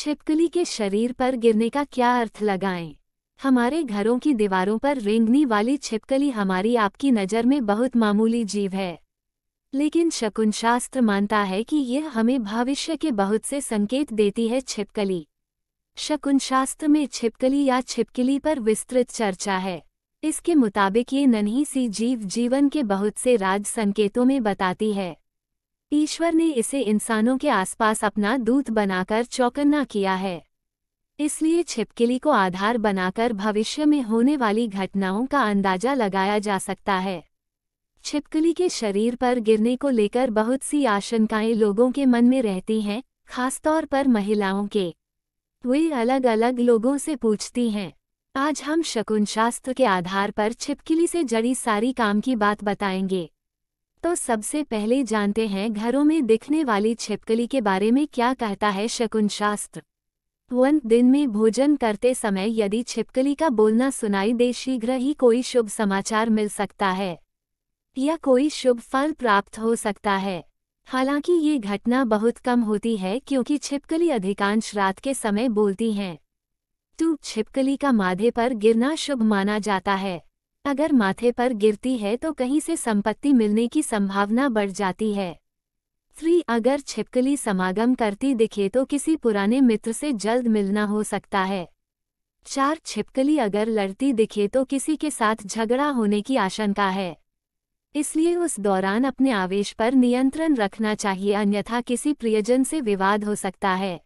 छिपकली के शरीर पर गिरने का क्या अर्थ लगाएं? हमारे घरों की दीवारों पर रेंगनी वाली छिपकली हमारी आपकी नज़र में बहुत मामूली जीव है लेकिन शकुन शास्त्र मानता है कि यह हमें भविष्य के बहुत से संकेत देती है छिपकली शकुन शास्त्र में छिपकली या छिपकली पर विस्तृत चर्चा है इसके मुताबिक ये नन्ही सी जीव जीवन के बहुत से राज संकेतों में बताती है ईश्वर ने इसे इंसानों के आसपास अपना दूत बनाकर चौकन्ना किया है इसलिए छिपकली को आधार बनाकर भविष्य में होने वाली घटनाओं का अंदाजा लगाया जा सकता है छिपकली के शरीर पर गिरने को लेकर बहुत सी आशंकाएं लोगों के मन में रहती हैं खासतौर पर महिलाओं के वे अलग अलग लोगों से पूछती हैं आज हम शकुन शास्त्र के आधार पर छिपकली से जड़ी सारी काम की बात बताएंगे तो सबसे पहले जानते हैं घरों में दिखने वाली छिपकली के बारे में क्या कहता है शकुन शास्त्र वन दिन में भोजन करते समय यदि छिपकली का बोलना सुनाई दे शीघ्र ही कोई शुभ समाचार मिल सकता है या कोई शुभ फल प्राप्त हो सकता है हालांकि ये घटना बहुत कम होती है क्योंकि छिपकली अधिकांश रात के समय बोलती हैं तो छिपकली का माधे पर गिरना शुभ माना जाता है अगर माथे पर गिरती है तो कहीं से संपत्ति मिलने की संभावना बढ़ जाती है थ्री अगर छिपकली समागम करती दिखे तो किसी पुराने मित्र से जल्द मिलना हो सकता है चार छिपकली अगर लड़ती दिखे तो किसी के साथ झगड़ा होने की आशंका है इसलिए उस दौरान अपने आवेश पर नियंत्रण रखना चाहिए अन्यथा किसी प्रियजन से विवाद हो सकता है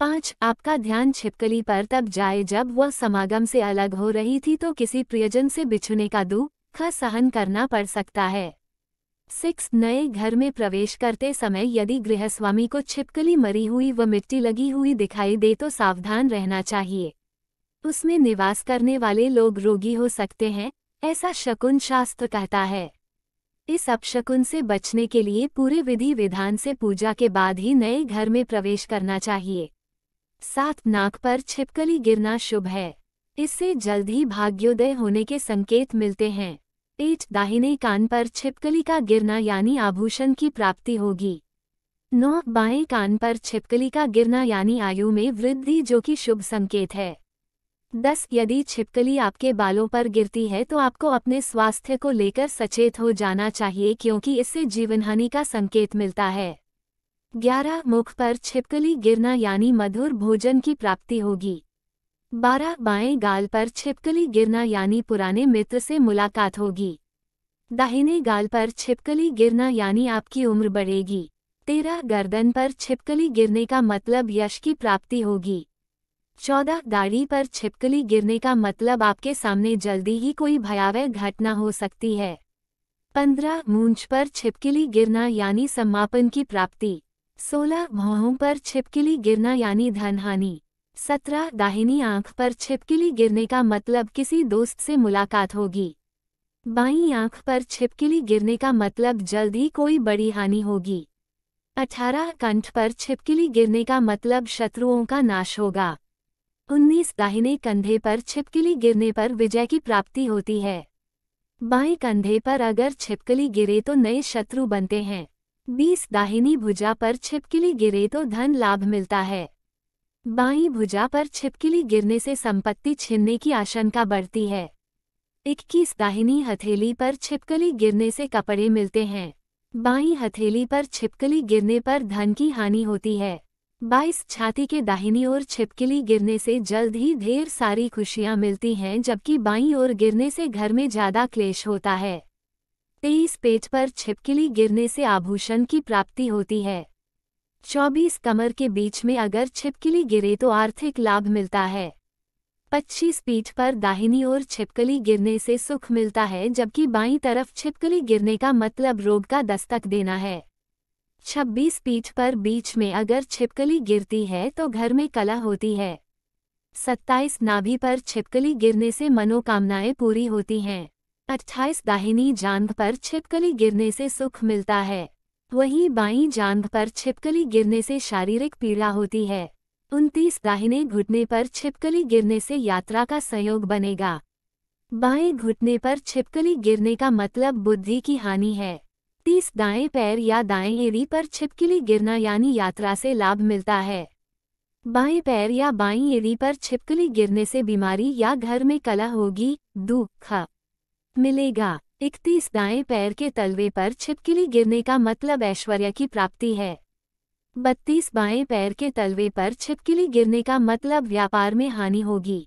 पाँच आपका ध्यान छिपकली पर तब जाए जब वह समागम से अलग हो रही थी तो किसी प्रियजन से बिछुने का दुख सहन करना पड़ सकता है सिक्स नए घर में प्रवेश करते समय यदि गृहस्वामी को छिपकली मरी हुई व मिट्टी लगी हुई दिखाई दे तो सावधान रहना चाहिए उसमें निवास करने वाले लोग रोगी हो सकते हैं ऐसा शकुन शास्त्र कहता है इस अपशकुन से बचने के लिए पूरे विधि विधान से पूजा के बाद ही नए घर में प्रवेश करना चाहिए सात नाक पर छिपकली गिरना शुभ है इससे जल्द ही भाग्योदय होने के संकेत मिलते हैं एट दाहिने कान पर छिपकली का गिरना यानी आभूषण की प्राप्ति होगी नौ बाएं कान पर छिपकली का गिरना यानी आयु में वृद्धि जो कि शुभ संकेत है दस यदि छिपकली आपके बालों पर गिरती है तो आपको अपने स्वास्थ्य को लेकर सचेत हो जाना चाहिए क्योंकि इससे जीवनहानि का संकेत मिलता है ग्यारह मुख पर छिपकली गिरना यानी मधुर भोजन की प्राप्ति होगी बारह बाएं गाल पर छिपकली गिरना यानी पुराने मित्र से मुलाकात होगी दाहिने गाल पर छिपकली गिरना यानी आपकी उम्र बढ़ेगी तेरह गर्दन पर छिपकली गिरने का मतलब यश की प्राप्ति होगी चौदह दाढ़ी पर छिपकली गिरने का मतलब आपके सामने जल्दी ही कोई भयावह घटना हो सकती है पंद्रह मूंछ पर छिपकली गिरना यानी समापन की प्राप्ति सोलह भौहों पर छिपकिली गिरना यानी धनहानि सत्रह दाहिनी आंख पर छिपकिली गिरने का मतलब किसी दोस्त से मुलाकात होगी बाई आंख पर छिपकिली गिरने का मतलब जल्द ही कोई बड़ी हानि होगी अठारह कंठ पर छिपकिली गिरने का मतलब शत्रुओं का नाश होगा उन्नीस दाहिने कंधे पर छिपकिली गिरने पर विजय की प्राप्ति होती है बाएं कंधे पर अगर छिपकली गिरे तो नए शत्रु बनते हैं बीस दाहिनी भुजा पर छिपकिली गिरे तो धन लाभ मिलता है बाई भुजा पर छिपकिली गिरने से संपत्ति छीनने की आशंका बढ़ती है इक्कीस दाहिनी हथेली पर छिपकली गिरने से कपड़े मिलते हैं बाई हथेली पर छिपकली गिरने पर धन की हानि होती है बाईस छाती के दाहिनी ओर छिपकली गिरने से जल्द ही ढेर सारी खुशियां मिलती हैं जबकि बाई ओर गिरने से घर में ज्यादा क्लेश होता है तेईस पेज पर छिपकली गिरने से आभूषण की प्राप्ति होती है चौबीस कमर के बीच में अगर छिपकली गिरे तो आर्थिक लाभ मिलता है पच्चीस पीठ पर दाहिनी ओर छिपकली गिरने से सुख मिलता है जबकि बाईं तरफ छिपकली गिरने का मतलब रोग का दस्तक देना है छब्बीस पीठ पर बीच में अगर छिपकली गिरती है तो घर में कला होती है सत्ताईस नाभि पर छिपकली गिरने से मनोकामनाएं पूरी होती हैं अट्ठाईस दाहिनी जांघ पर छिपकली गिरने से सुख मिलता है वहीं बाई जांघ पर छिपकली गिरने से शारीरिक पीड़ा होती है उनतीस दाहिने घुटने पर छिपकली गिरने से यात्रा का संयोग बनेगा बाएं घुटने पर छिपकली गिरने का मतलब बुद्धि की हानि है तीस दाएं पैर या दाएं एड़ी पर छिपकली गिरना यानी यात्रा से लाभ मिलता है बाएं पैर या बाईं एड़ी पर छिपकली गिरने से बीमारी या घर में कला होगी दुख मिलेगा इकतीस दाएं पैर के तलवे पर छिपकली गिरने का मतलब ऐश्वर्य की प्राप्ति है बत्तीस बाएं पैर के तलवे पर छिपकली गिरने का मतलब व्यापार में हानि होगी